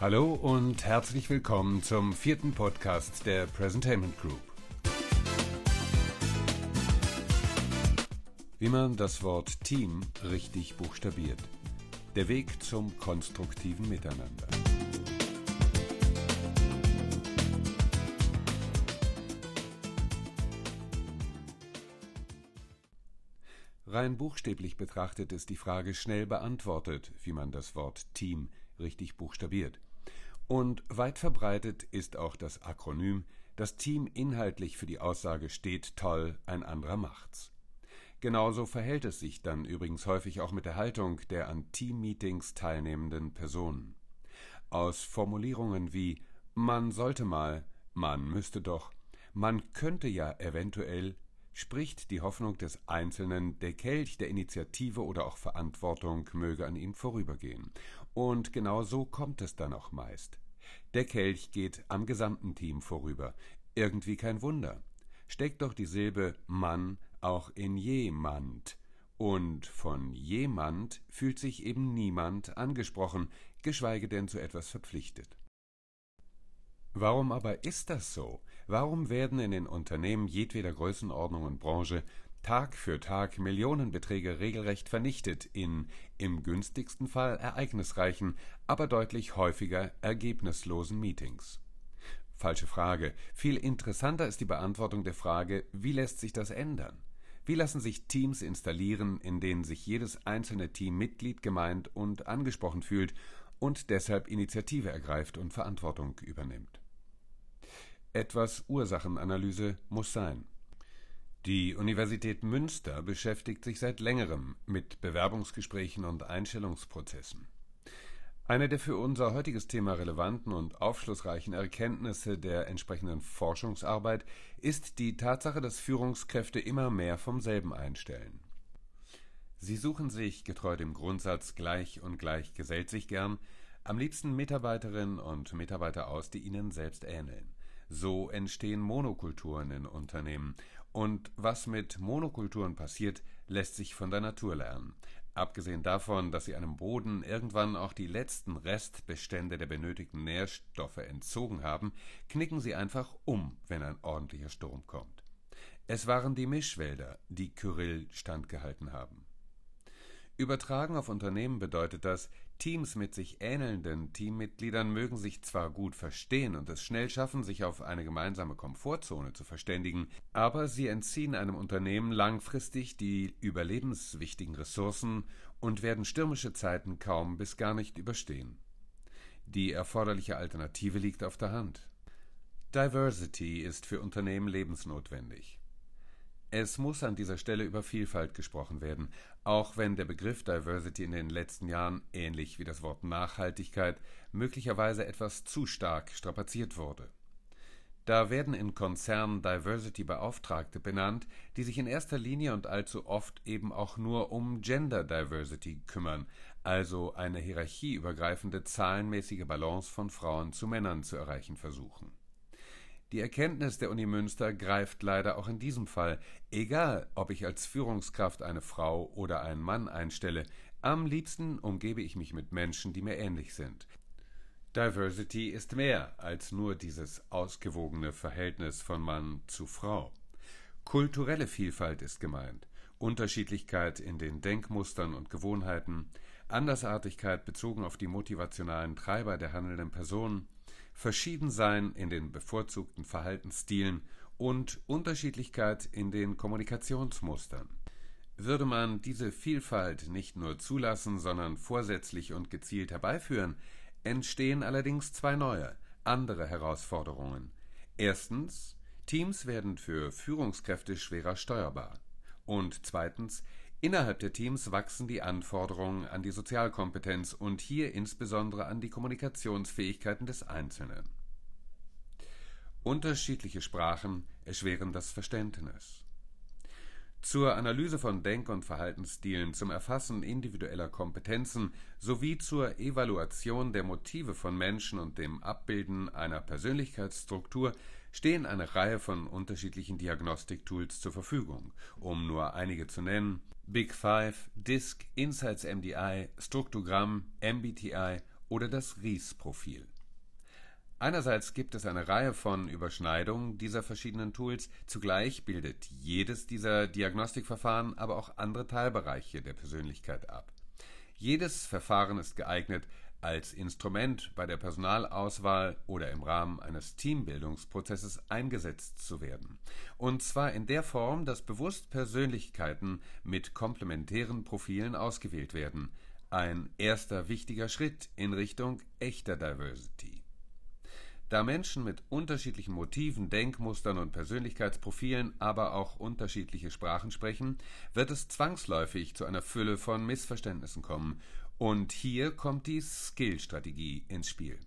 Hallo und herzlich willkommen zum vierten Podcast der Presentainment Group. Wie man das Wort Team richtig buchstabiert. Der Weg zum konstruktiven Miteinander. Rein buchstäblich betrachtet ist die Frage schnell beantwortet, wie man das Wort Team richtig buchstabiert. Und weit verbreitet ist auch das Akronym, das Team inhaltlich für die Aussage steht, toll, ein anderer macht's. Genauso verhält es sich dann übrigens häufig auch mit der Haltung der an Teammeetings teilnehmenden Personen. Aus Formulierungen wie man sollte mal, man müsste doch, man könnte ja eventuell spricht die Hoffnung des Einzelnen, der Kelch der Initiative oder auch Verantwortung möge an ihm vorübergehen und genau so kommt es dann auch meist. Der Kelch geht am gesamten Team vorüber. Irgendwie kein Wunder. Steckt doch die Silbe Mann auch in jemand. Und von jemand fühlt sich eben niemand angesprochen, geschweige denn zu etwas verpflichtet. Warum aber ist das so? Warum werden in den Unternehmen jedweder Größenordnung und Branche Tag für Tag Millionenbeträge regelrecht vernichtet in im günstigsten Fall ereignisreichen, aber deutlich häufiger ergebnislosen Meetings? Falsche Frage. Viel interessanter ist die Beantwortung der Frage, wie lässt sich das ändern? Wie lassen sich Teams installieren, in denen sich jedes einzelne Teammitglied gemeint und angesprochen fühlt und deshalb Initiative ergreift und Verantwortung übernimmt? Etwas Ursachenanalyse muss sein. Die Universität Münster beschäftigt sich seit längerem mit Bewerbungsgesprächen und Einstellungsprozessen. Eine der für unser heutiges Thema relevanten und aufschlussreichen Erkenntnisse der entsprechenden Forschungsarbeit ist die Tatsache, dass Führungskräfte immer mehr vom selben einstellen. Sie suchen sich, getreu dem Grundsatz gleich und gleich gesellt sich gern, am liebsten Mitarbeiterinnen und Mitarbeiter aus, die ihnen selbst ähneln. So entstehen Monokulturen in Unternehmen und was mit Monokulturen passiert, lässt sich von der Natur lernen. Abgesehen davon, dass sie einem Boden irgendwann auch die letzten Restbestände der benötigten Nährstoffe entzogen haben, knicken sie einfach um, wenn ein ordentlicher Sturm kommt. Es waren die Mischwälder, die Kyrill standgehalten haben. Übertragen auf Unternehmen bedeutet das, Teams mit sich ähnelnden Teammitgliedern mögen sich zwar gut verstehen und es schnell schaffen, sich auf eine gemeinsame Komfortzone zu verständigen, aber sie entziehen einem Unternehmen langfristig die überlebenswichtigen Ressourcen und werden stürmische Zeiten kaum bis gar nicht überstehen. Die erforderliche Alternative liegt auf der Hand. Diversity ist für Unternehmen lebensnotwendig. Es muss an dieser Stelle über Vielfalt gesprochen werden, auch wenn der Begriff Diversity in den letzten Jahren, ähnlich wie das Wort Nachhaltigkeit, möglicherweise etwas zu stark strapaziert wurde. Da werden in Konzernen Diversity-Beauftragte benannt, die sich in erster Linie und allzu oft eben auch nur um Gender Diversity kümmern, also eine hierarchieübergreifende zahlenmäßige Balance von Frauen zu Männern zu erreichen versuchen. Die Erkenntnis der Uni Münster greift leider auch in diesem Fall. Egal, ob ich als Führungskraft eine Frau oder einen Mann einstelle, am liebsten umgebe ich mich mit Menschen, die mir ähnlich sind. Diversity ist mehr als nur dieses ausgewogene Verhältnis von Mann zu Frau. Kulturelle Vielfalt ist gemeint, Unterschiedlichkeit in den Denkmustern und Gewohnheiten, Andersartigkeit bezogen auf die motivationalen Treiber der handelnden Personen, Verschiedensein in den bevorzugten Verhaltensstilen und Unterschiedlichkeit in den Kommunikationsmustern. Würde man diese Vielfalt nicht nur zulassen, sondern vorsätzlich und gezielt herbeiführen, entstehen allerdings zwei neue, andere Herausforderungen. Erstens, Teams werden für Führungskräfte schwerer steuerbar. Und zweitens, Innerhalb der Teams wachsen die Anforderungen an die Sozialkompetenz und hier insbesondere an die Kommunikationsfähigkeiten des Einzelnen. Unterschiedliche Sprachen erschweren das Verständnis. Zur Analyse von Denk- und Verhaltensstilen, zum Erfassen individueller Kompetenzen sowie zur Evaluation der Motive von Menschen und dem Abbilden einer Persönlichkeitsstruktur stehen eine Reihe von unterschiedlichen Diagnostiktools zur Verfügung, um nur einige zu nennen Big Five, Disk, Insights MDI, Struktogramm, MBTI oder das RIS-Profil. Einerseits gibt es eine Reihe von Überschneidungen dieser verschiedenen Tools, zugleich bildet jedes dieser Diagnostikverfahren aber auch andere Teilbereiche der Persönlichkeit ab. Jedes Verfahren ist geeignet, als Instrument bei der Personalauswahl oder im Rahmen eines Teambildungsprozesses eingesetzt zu werden. Und zwar in der Form, dass bewusst Persönlichkeiten mit komplementären Profilen ausgewählt werden. Ein erster wichtiger Schritt in Richtung echter Diversity. Da Menschen mit unterschiedlichen Motiven, Denkmustern und Persönlichkeitsprofilen, aber auch unterschiedliche Sprachen sprechen, wird es zwangsläufig zu einer Fülle von Missverständnissen kommen und hier kommt die Skill-Strategie ins Spiel.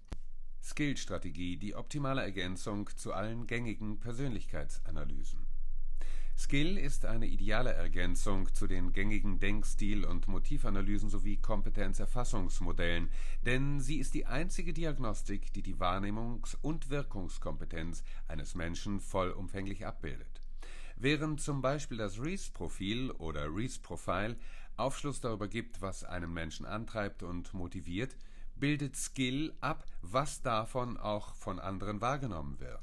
Skill-Strategie, die optimale Ergänzung zu allen gängigen Persönlichkeitsanalysen. Skill ist eine ideale Ergänzung zu den gängigen Denkstil- und Motivanalysen sowie Kompetenzerfassungsmodellen, denn sie ist die einzige Diagnostik, die die Wahrnehmungs- und Wirkungskompetenz eines Menschen vollumfänglich abbildet. Während zum Beispiel das Rees-Profil oder Rees-Profile Aufschluss darüber gibt, was einen Menschen antreibt und motiviert, bildet Skill ab, was davon auch von anderen wahrgenommen wird.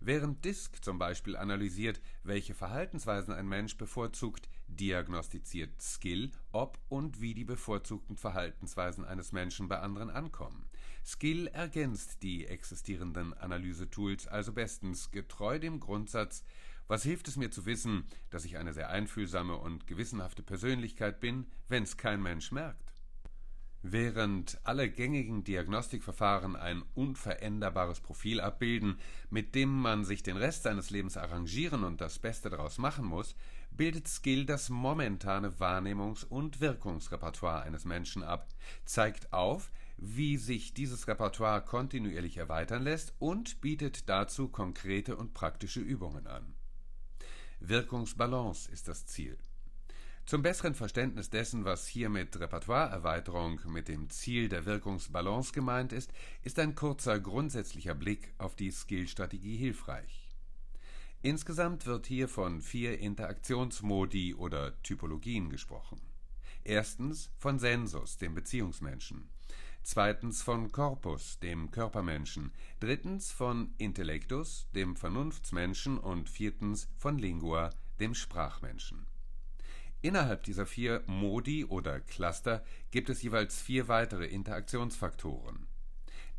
Während Disk zum Beispiel analysiert, welche Verhaltensweisen ein Mensch bevorzugt, diagnostiziert Skill, ob und wie die bevorzugten Verhaltensweisen eines Menschen bei anderen ankommen. Skill ergänzt die existierenden Analysetools also bestens getreu dem Grundsatz, was hilft es mir zu wissen, dass ich eine sehr einfühlsame und gewissenhafte Persönlichkeit bin, wenn's kein Mensch merkt? Während alle gängigen Diagnostikverfahren ein unveränderbares Profil abbilden, mit dem man sich den Rest seines Lebens arrangieren und das Beste daraus machen muss, bildet Skill das momentane Wahrnehmungs- und Wirkungsrepertoire eines Menschen ab, zeigt auf, wie sich dieses Repertoire kontinuierlich erweitern lässt und bietet dazu konkrete und praktische Übungen an. Wirkungsbalance ist das Ziel. Zum besseren Verständnis dessen, was hier mit Repertoireerweiterung mit dem Ziel der Wirkungsbalance gemeint ist, ist ein kurzer grundsätzlicher Blick auf die Skill-Strategie hilfreich. Insgesamt wird hier von vier Interaktionsmodi oder Typologien gesprochen. Erstens von Sensus, dem Beziehungsmenschen zweitens von Corpus, dem Körpermenschen, drittens von Intellectus, dem Vernunftsmenschen und viertens von Lingua, dem Sprachmenschen. Innerhalb dieser vier Modi oder Cluster gibt es jeweils vier weitere Interaktionsfaktoren.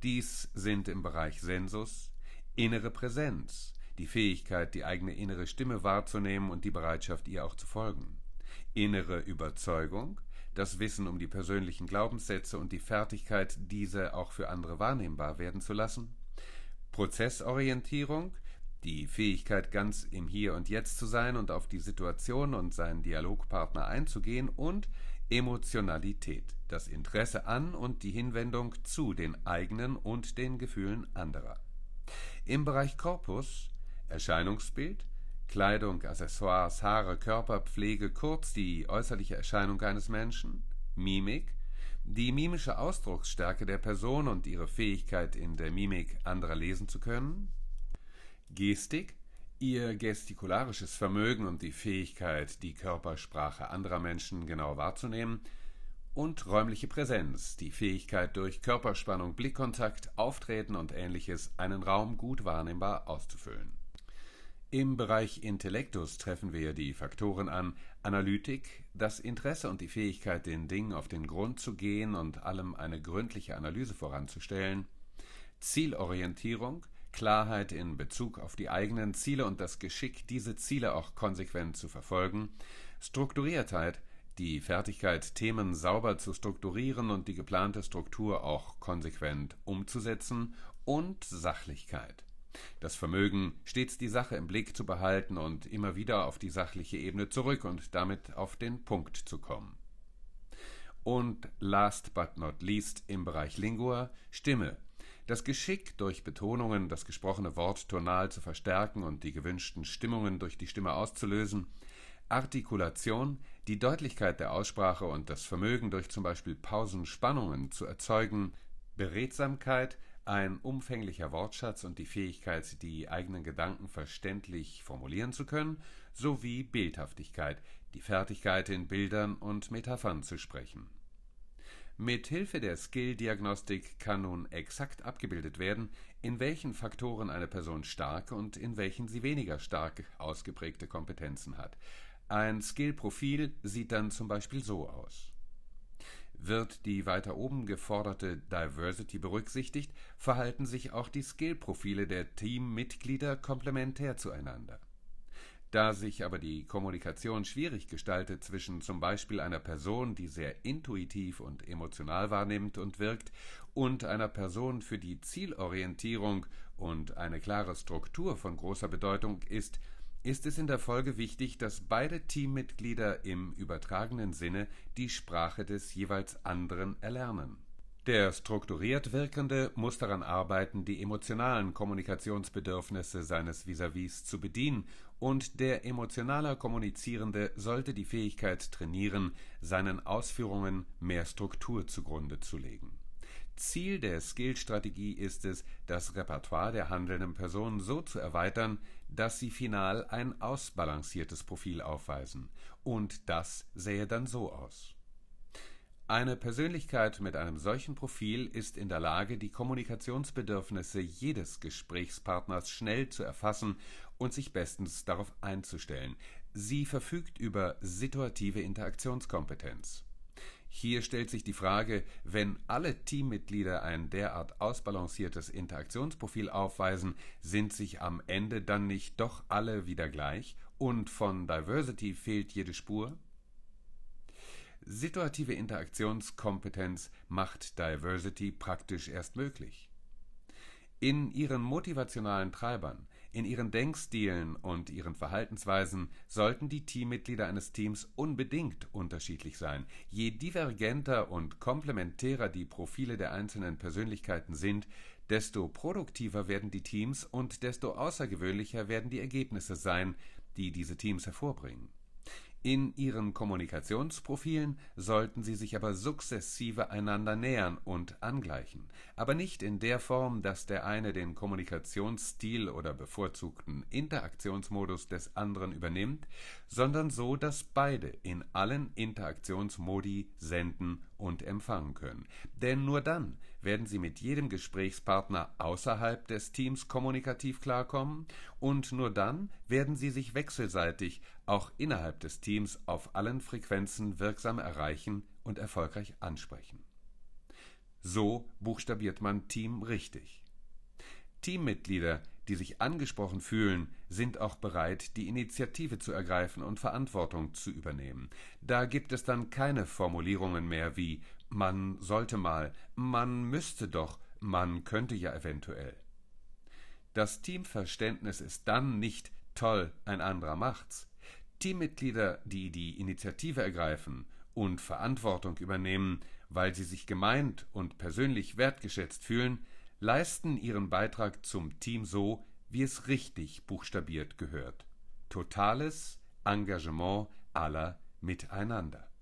Dies sind im Bereich Sensus innere Präsenz, die Fähigkeit, die eigene innere Stimme wahrzunehmen und die Bereitschaft, ihr auch zu folgen, innere Überzeugung, das Wissen um die persönlichen Glaubenssätze und die Fertigkeit, diese auch für andere wahrnehmbar werden zu lassen, Prozessorientierung, die Fähigkeit, ganz im Hier und Jetzt zu sein und auf die Situation und seinen Dialogpartner einzugehen und Emotionalität, das Interesse an und die Hinwendung zu den eigenen und den Gefühlen anderer. Im Bereich Korpus, Erscheinungsbild, Kleidung, Accessoires, Haare, Körperpflege, kurz die äußerliche Erscheinung eines Menschen, Mimik, die mimische Ausdrucksstärke der Person und ihre Fähigkeit, in der Mimik anderer lesen zu können, Gestik, ihr gestikularisches Vermögen und die Fähigkeit, die Körpersprache anderer Menschen genau wahrzunehmen, und räumliche Präsenz, die Fähigkeit, durch Körperspannung, Blickkontakt, Auftreten und ähnliches einen Raum gut wahrnehmbar auszufüllen. Im Bereich Intellektus treffen wir die Faktoren an Analytik, das Interesse und die Fähigkeit, den Dingen auf den Grund zu gehen und allem eine gründliche Analyse voranzustellen, Zielorientierung, Klarheit in Bezug auf die eigenen Ziele und das Geschick, diese Ziele auch konsequent zu verfolgen, Strukturiertheit, die Fertigkeit, Themen sauber zu strukturieren und die geplante Struktur auch konsequent umzusetzen und Sachlichkeit. Das Vermögen, stets die Sache im Blick zu behalten und immer wieder auf die sachliche Ebene zurück und damit auf den Punkt zu kommen. Und last but not least im Bereich Lingua Stimme. Das Geschick, durch Betonungen das gesprochene Wort tonal zu verstärken und die gewünschten Stimmungen durch die Stimme auszulösen, Artikulation, die Deutlichkeit der Aussprache und das Vermögen durch zum Beispiel Pausenspannungen zu erzeugen, Beredsamkeit, ein umfänglicher Wortschatz und die Fähigkeit, die eigenen Gedanken verständlich formulieren zu können, sowie Bildhaftigkeit, die Fertigkeit, in Bildern und Metaphern zu sprechen. Mit Hilfe der Skill-Diagnostik kann nun exakt abgebildet werden, in welchen Faktoren eine Person starke und in welchen sie weniger stark ausgeprägte Kompetenzen hat. Ein Skill-Profil sieht dann zum Beispiel so aus. Wird die weiter oben geforderte Diversity berücksichtigt, verhalten sich auch die Skillprofile der Teammitglieder komplementär zueinander. Da sich aber die Kommunikation schwierig gestaltet zwischen zum Beispiel einer Person, die sehr intuitiv und emotional wahrnimmt und wirkt, und einer Person, für die Zielorientierung und eine klare Struktur von großer Bedeutung ist, ist es in der Folge wichtig, dass beide Teammitglieder im übertragenen Sinne die Sprache des jeweils anderen erlernen. Der strukturiert Wirkende muss daran arbeiten, die emotionalen Kommunikationsbedürfnisse seines Vis-à-vis zu bedienen, und der emotionaler Kommunizierende sollte die Fähigkeit trainieren, seinen Ausführungen mehr Struktur zugrunde zu legen Ziel der Skillstrategie ist es, das Repertoire der handelnden Personen so zu erweitern, dass sie final ein ausbalanciertes Profil aufweisen. Und das sähe dann so aus. Eine Persönlichkeit mit einem solchen Profil ist in der Lage, die Kommunikationsbedürfnisse jedes Gesprächspartners schnell zu erfassen und sich bestens darauf einzustellen. Sie verfügt über situative Interaktionskompetenz. Hier stellt sich die Frage, wenn alle Teammitglieder ein derart ausbalanciertes Interaktionsprofil aufweisen, sind sich am Ende dann nicht doch alle wieder gleich und von Diversity fehlt jede Spur? Situative Interaktionskompetenz macht Diversity praktisch erst möglich. In ihren motivationalen Treibern in ihren Denkstilen und ihren Verhaltensweisen sollten die Teammitglieder eines Teams unbedingt unterschiedlich sein. Je divergenter und komplementärer die Profile der einzelnen Persönlichkeiten sind, desto produktiver werden die Teams und desto außergewöhnlicher werden die Ergebnisse sein, die diese Teams hervorbringen. In ihren Kommunikationsprofilen sollten sie sich aber sukzessive einander nähern und angleichen, aber nicht in der Form, dass der eine den Kommunikationsstil oder bevorzugten Interaktionsmodus des anderen übernimmt, sondern so, dass beide in allen Interaktionsmodi senden und empfangen können. Denn nur dann werden Sie mit jedem Gesprächspartner außerhalb des Teams kommunikativ klarkommen und nur dann werden Sie sich wechselseitig auch innerhalb des Teams auf allen Frequenzen wirksam erreichen und erfolgreich ansprechen. So buchstabiert man Team richtig. Teammitglieder, die sich angesprochen fühlen, sind auch bereit, die Initiative zu ergreifen und Verantwortung zu übernehmen. Da gibt es dann keine Formulierungen mehr wie man sollte mal, man müsste doch, man könnte ja eventuell. Das Teamverständnis ist dann nicht toll, ein anderer macht's. Teammitglieder, die die Initiative ergreifen und Verantwortung übernehmen, weil sie sich gemeint und persönlich wertgeschätzt fühlen, leisten ihren Beitrag zum Team so, wie es richtig buchstabiert gehört. Totales Engagement aller miteinander.